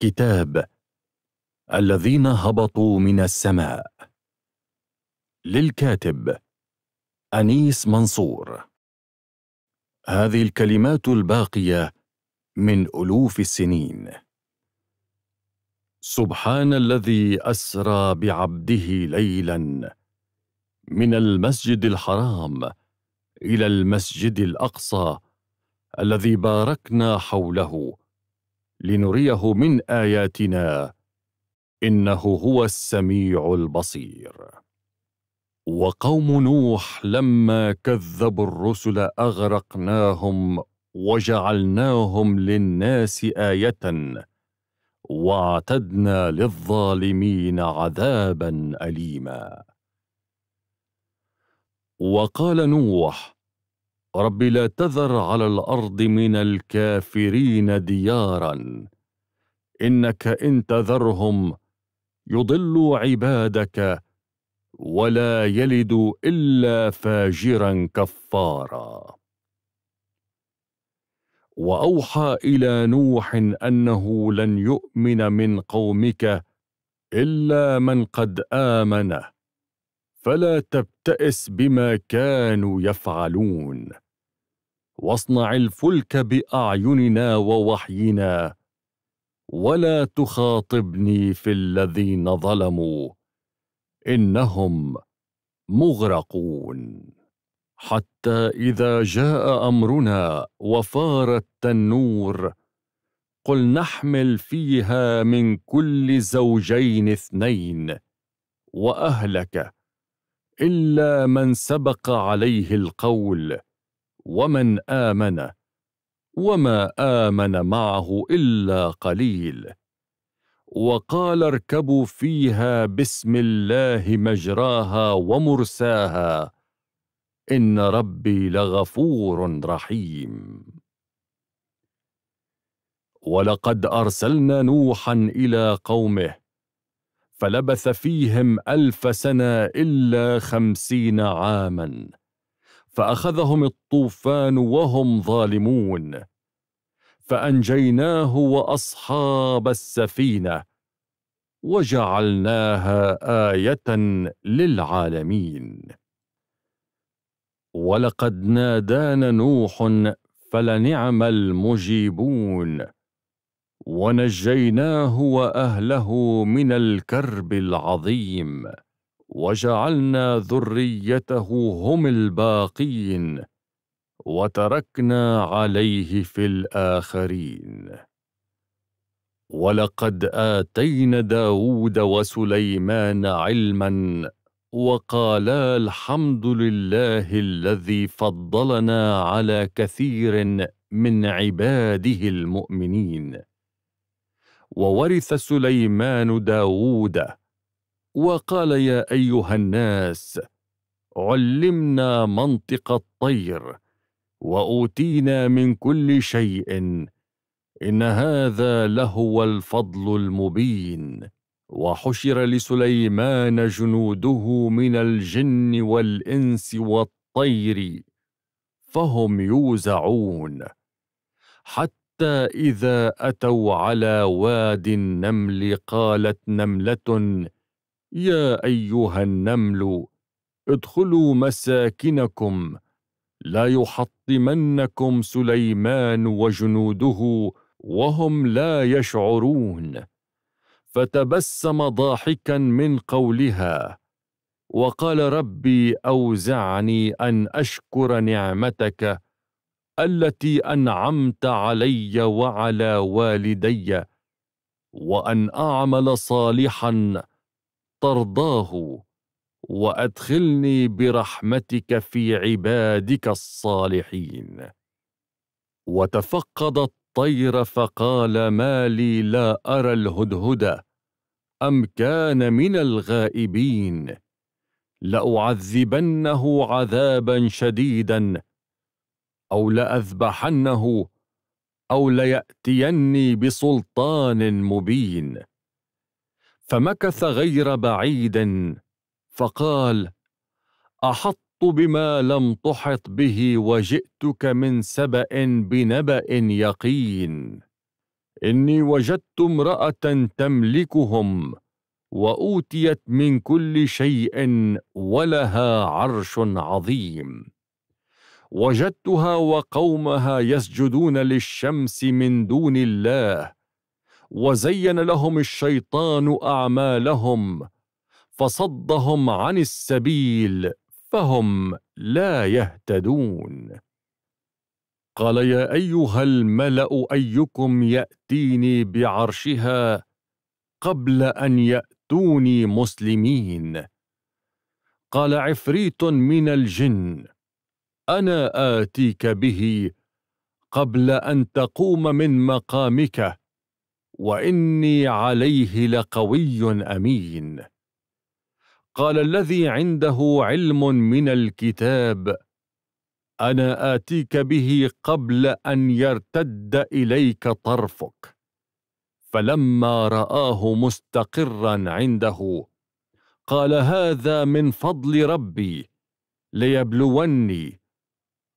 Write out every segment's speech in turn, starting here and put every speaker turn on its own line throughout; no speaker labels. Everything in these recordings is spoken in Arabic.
كتاب الذين هبطوا من السماء للكاتب انيس منصور هذه الكلمات الباقيه من الوف السنين سبحان الذي اسرى بعبده ليلا من المسجد الحرام الى المسجد الاقصى الذي باركنا حوله لنريه من آياتنا إنه هو السميع البصير وقوم نوح لما كذبوا الرسل أغرقناهم وجعلناهم للناس آية واعتدنا للظالمين عذابا أليما وقال نوح رب لا تذر على الأرض من الكافرين ديارا إنك إن تذرهم يضلوا عبادك ولا يلدوا إلا فاجرا كفارا وأوحى إلى نوح أنه لن يؤمن من قومك إلا من قد آمنه فلا تبتئس بما كانوا يفعلون واصنع الفلك باعيننا ووحينا ولا تخاطبني في الذين ظلموا انهم مغرقون حتى اذا جاء امرنا وفار التنور قل نحمل فيها من كل زوجين اثنين واهلك الا من سبق عليه القول ومن آمن وما آمن معه إلا قليل وقال اركبوا فيها بسم الله مجراها ومرساها إن ربي لغفور رحيم ولقد أرسلنا نوحا إلى قومه فلبث فيهم ألف سنة إلا خمسين عاماً فاخذهم الطوفان وهم ظالمون فانجيناه واصحاب السفينه وجعلناها ايه للعالمين ولقد نادانا نوح فلنعم المجيبون ونجيناه واهله من الكرب العظيم وجعلنا ذريته هم الباقين وتركنا عليه في الآخرين ولقد آتينا داود وسليمان علما وقالا الحمد لله الذي فضلنا على كثير من عباده المؤمنين وورث سليمان داوود وقال يا ايها الناس علمنا منطق الطير واوتينا من كل شيء ان هذا لهو الفضل المبين وحشر لسليمان جنوده من الجن والانس والطير فهم يوزعون حتى اذا اتوا على واد النمل قالت نمله يا ايها النمل ادخلوا مساكنكم لا يحطمنكم سليمان وجنوده وهم لا يشعرون فتبسم ضاحكا من قولها وقال ربي اوزعني ان اشكر نعمتك التي انعمت علي وعلى والدي وان اعمل صالحا ترضاه وادخلني برحمتك في عبادك الصالحين وتفقد الطير فقال ما لي لا ارى الهدهد ام كان من الغائبين لاعذبنه عذابا شديدا او لاذبحنه او لياتيني بسلطان مبين فمكث غير بعيد فقال احط بما لم تحط به وجئتك من سبا بنبا يقين اني وجدت امراه تملكهم واوتيت من كل شيء ولها عرش عظيم وجدتها وقومها يسجدون للشمس من دون الله وزين لهم الشيطان أعمالهم فصدهم عن السبيل فهم لا يهتدون قال يا أيها الملأ أيكم يأتيني بعرشها قبل أن يأتوني مسلمين قال عفريت من الجن أنا آتيك به قبل أن تقوم من مقامك واني عليه لقوي امين قال الذي عنده علم من الكتاب انا اتيك به قبل ان يرتد اليك طرفك فلما راه مستقرا عنده قال هذا من فضل ربي ليبلوني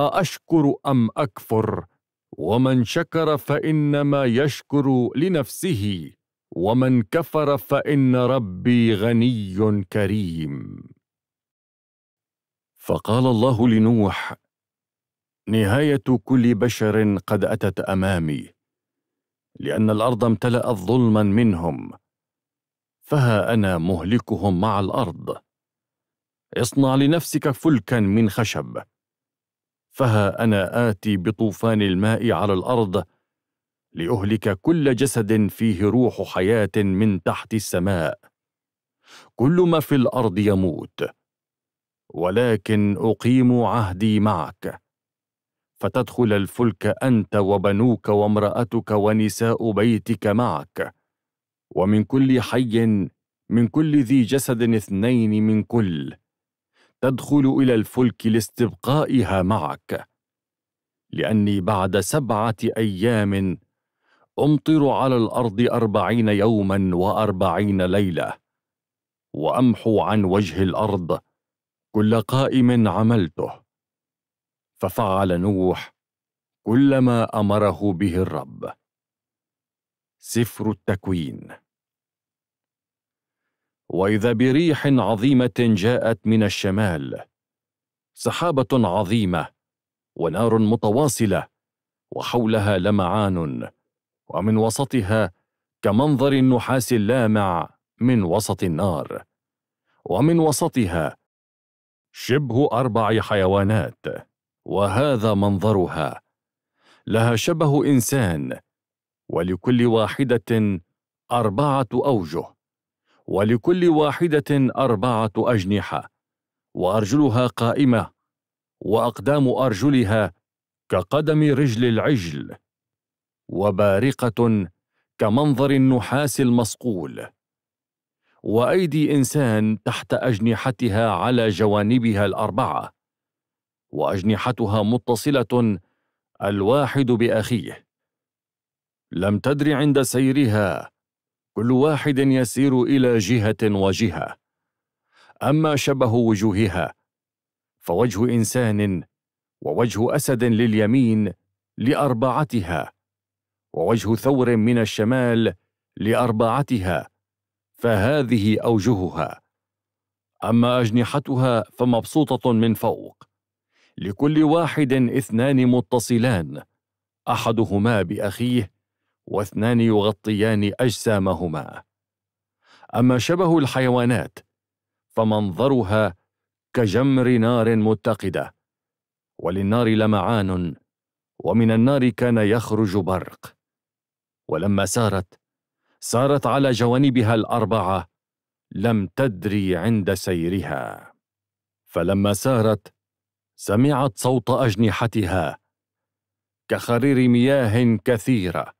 ااشكر ام اكفر ومن شكر فإنما يشكر لنفسه ومن كفر فإن ربي غني كريم فقال الله لنوح نهاية كل بشر قد أتت أمامي لأن الأرض امتلأت ظلما منهم فها أنا مهلكهم مع الأرض اصنع لنفسك فلكا من خشب فها أنا آتي بطوفان الماء على الأرض لأهلك كل جسد فيه روح حياة من تحت السماء كل ما في الأرض يموت ولكن أقيم عهدي معك فتدخل الفلك أنت وبنوك وامرأتك ونساء بيتك معك ومن كل حي من كل ذي جسد اثنين من كل تدخل إلى الفلك لاستبقائها معك لأني بعد سبعة أيام أمطر على الأرض أربعين يوما وأربعين ليلة وأمحو عن وجه الأرض كل قائم عملته ففعل نوح كل ما أمره به الرب سفر التكوين واذا بريح عظيمه جاءت من الشمال سحابه عظيمه ونار متواصله وحولها لمعان ومن وسطها كمنظر النحاس اللامع من وسط النار ومن وسطها شبه اربع حيوانات وهذا منظرها لها شبه انسان ولكل واحده اربعه اوجه ولكل واحدة أربعة أجنحة وأرجلها قائمة وأقدام أرجلها كقدم رجل العجل وبارقة كمنظر النحاس المصقول وأيدي إنسان تحت أجنحتها على جوانبها الأربعة وأجنحتها متصلة الواحد بأخيه لم تدر عند سيرها كل واحد يسير إلى جهة وجهة أما شبه وجوهها فوجه إنسان ووجه أسد لليمين لأربعتها ووجه ثور من الشمال لأربعتها فهذه أوجهها أما أجنحتها فمبسوطة من فوق لكل واحد اثنان متصلان أحدهما بأخيه واثنان يغطيان أجسامهما أما شبه الحيوانات فمنظرها كجمر نار متقدة وللنار لمعان ومن النار كان يخرج برق ولما سارت سارت على جوانبها الأربعة لم تدري عند سيرها فلما سارت سمعت صوت أجنحتها كخرير مياه كثيرة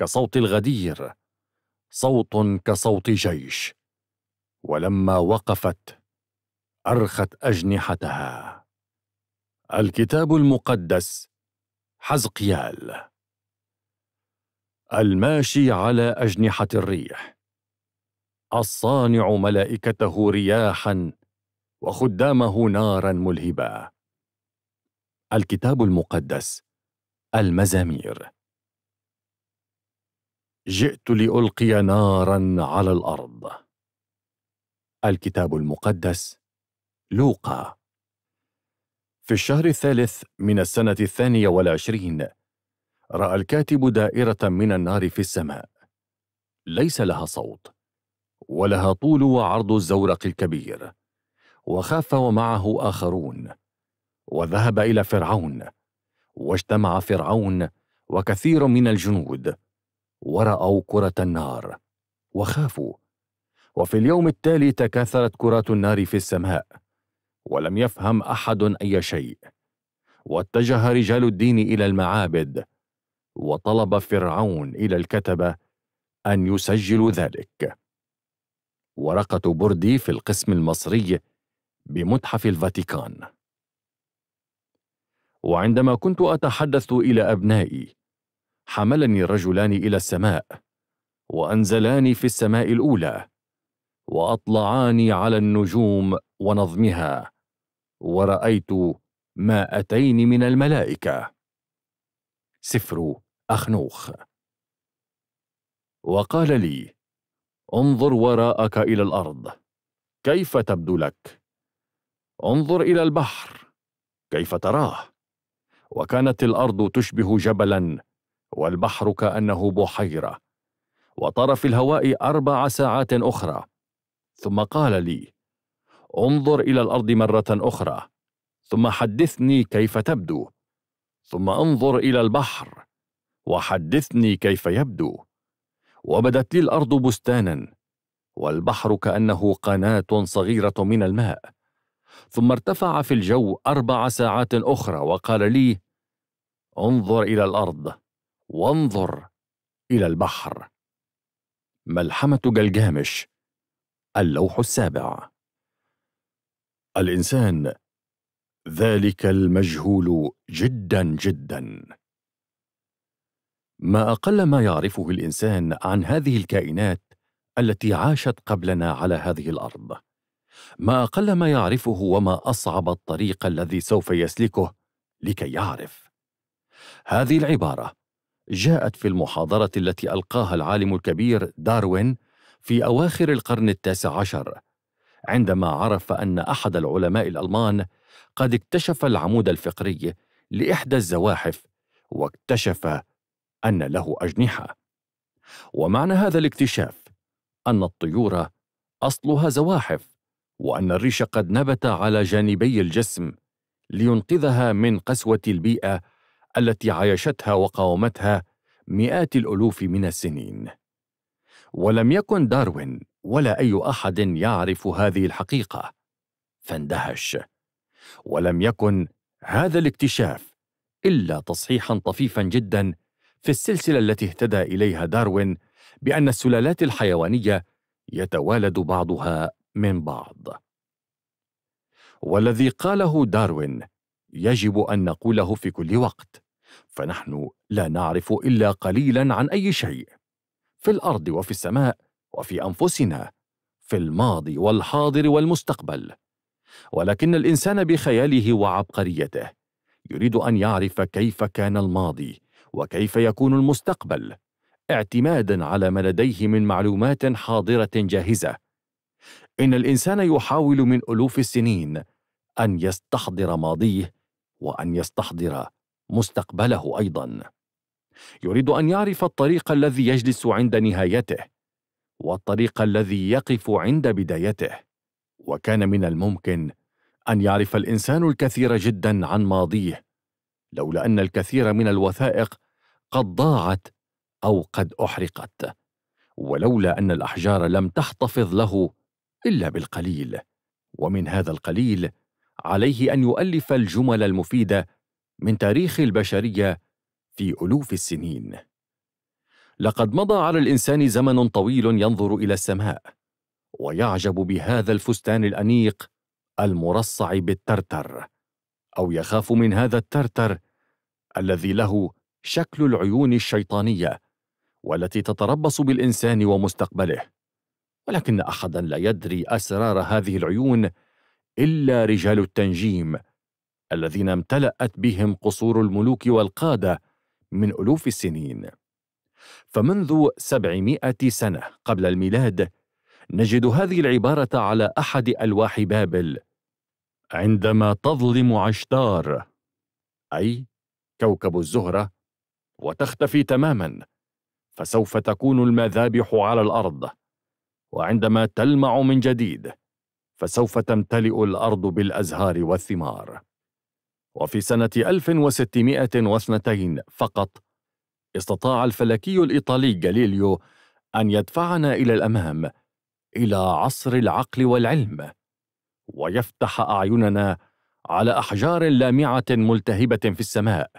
كصوت الغدير صوت كصوت جيش ولما وقفت ارخت اجنحتها الكتاب المقدس حزقيال الماشي على اجنحه الريح الصانع ملائكته رياحا وخدامه نارا ملهبه الكتاب المقدس المزامير جئت لالقي نارا على الارض الكتاب المقدس لوقا في الشهر الثالث من السنه الثانيه والعشرين راى الكاتب دائره من النار في السماء ليس لها صوت ولها طول وعرض الزورق الكبير وخاف ومعه اخرون وذهب الى فرعون واجتمع فرعون وكثير من الجنود ورأوا كرة النار وخافوا وفي اليوم التالي تكاثرت كرات النار في السماء ولم يفهم أحد أي شيء واتجه رجال الدين إلى المعابد وطلب فرعون إلى الكتبة أن يسجلوا ذلك ورقة بردي في القسم المصري بمتحف الفاتيكان وعندما كنت أتحدث إلى أبنائي حملني رجلان إلى السماء وأنزلاني في السماء الأولى وأطلعاني على النجوم ونظمها ورأيت ما أتين من الملائكة سفر أخنوخ وقال لي انظر وراءك إلى الأرض كيف تبدو لك انظر إلى البحر كيف تراه وكانت الأرض تشبه جبلاً والبحر كأنه بحيرة وطار في الهواء أربع ساعات أخرى ثم قال لي انظر إلى الأرض مرة أخرى ثم حدثني كيف تبدو ثم انظر إلى البحر وحدثني كيف يبدو وبدت لي الأرض بستانا والبحر كأنه قناة صغيرة من الماء ثم ارتفع في الجو أربع ساعات أخرى وقال لي انظر إلى الأرض وانظر إلى البحر ملحمة جلجامش اللوح السابع الإنسان ذلك المجهول جدا جدا ما أقل ما يعرفه الإنسان عن هذه الكائنات التي عاشت قبلنا على هذه الأرض ما أقل ما يعرفه وما أصعب الطريق الذي سوف يسلكه لكي يعرف هذه العبارة جاءت في المحاضرة التي ألقاها العالم الكبير داروين في أواخر القرن التاسع عشر عندما عرف أن أحد العلماء الألمان قد اكتشف العمود الفقري لإحدى الزواحف واكتشف أن له أجنحة ومعنى هذا الاكتشاف أن الطيور أصلها زواحف وأن الريش قد نبت على جانبي الجسم لينقذها من قسوة البيئة التي عايشتها وقاومتها مئات الالوف من السنين ولم يكن داروين ولا اي احد يعرف هذه الحقيقه فاندهش ولم يكن هذا الاكتشاف الا تصحيحا طفيفا جدا في السلسله التي اهتدى اليها داروين بان السلالات الحيوانيه يتوالد بعضها من بعض والذي قاله داروين يجب ان نقوله في كل وقت فنحن لا نعرف الا قليلا عن اي شيء في الارض وفي السماء وفي انفسنا في الماضي والحاضر والمستقبل ولكن الانسان بخياله وعبقريته يريد ان يعرف كيف كان الماضي وكيف يكون المستقبل اعتمادا على ما لديه من معلومات حاضره جاهزه ان الانسان يحاول من الوف السنين ان يستحضر ماضيه وان يستحضر مستقبله ايضا يريد ان يعرف الطريق الذي يجلس عند نهايته والطريق الذي يقف عند بدايته وكان من الممكن ان يعرف الانسان الكثير جدا عن ماضيه لولا ان الكثير من الوثائق قد ضاعت او قد احرقت ولولا ان الاحجار لم تحتفظ له الا بالقليل ومن هذا القليل عليه أن يؤلف الجمل المفيدة من تاريخ البشرية في ألوف السنين. لقد مضى على الإنسان زمن طويل ينظر إلى السماء، ويعجب بهذا الفستان الأنيق المرصع بالترتر، أو يخاف من هذا الترتر الذي له شكل العيون الشيطانية والتي تتربص بالإنسان ومستقبله. ولكن أحدا لا يدري أسرار هذه العيون إلا رجال التنجيم الذين امتلأت بهم قصور الملوك والقادة من ألوف السنين فمنذ سبعمائة سنة قبل الميلاد نجد هذه العبارة على أحد ألواح بابل عندما تظلم عشتار أي كوكب الزهرة وتختفي تماما فسوف تكون المذابح على الأرض وعندما تلمع من جديد فسوف تمتلئ الأرض بالأزهار والثمار وفي سنة 1602 فقط استطاع الفلكي الإيطالي غاليليو أن يدفعنا إلى الأمام إلى عصر العقل والعلم ويفتح أعيننا على أحجار لامعة ملتهبة في السماء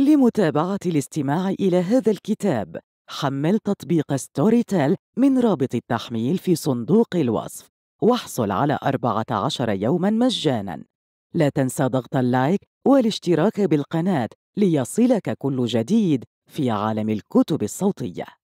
لمتابعة الاستماع إلى هذا الكتاب حمل تطبيق ستوري تيل من رابط التحميل في صندوق الوصف واحصل على 14 يوما مجانا لا تنسى ضغط اللايك والاشتراك بالقناة ليصلك كل جديد في عالم الكتب الصوتيه